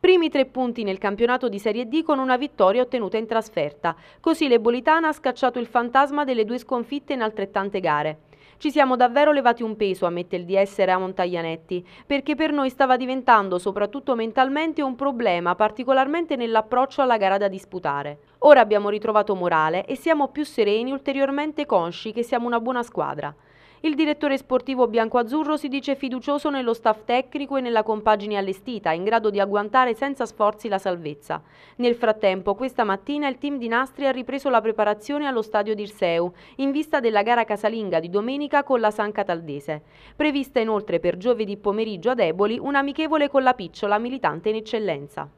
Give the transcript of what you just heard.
Primi tre punti nel campionato di Serie D con una vittoria ottenuta in trasferta. Così l'Ebolitana ha scacciato il fantasma delle due sconfitte in altrettante gare. Ci siamo davvero levati un peso, ammette il DS Ramon Taglianetti, perché per noi stava diventando, soprattutto mentalmente, un problema, particolarmente nell'approccio alla gara da disputare. Ora abbiamo ritrovato morale e siamo più sereni, ulteriormente consci che siamo una buona squadra. Il direttore sportivo bianco-azzurro si dice fiducioso nello staff tecnico e nella compagine allestita, in grado di agguantare senza sforzi la salvezza. Nel frattempo, questa mattina il team di Nastri ha ripreso la preparazione allo stadio d'Irseu, in vista della gara casalinga di domenica con la San Cataldese. Prevista inoltre per giovedì pomeriggio ad Eboli un'amichevole con la picciola militante in eccellenza.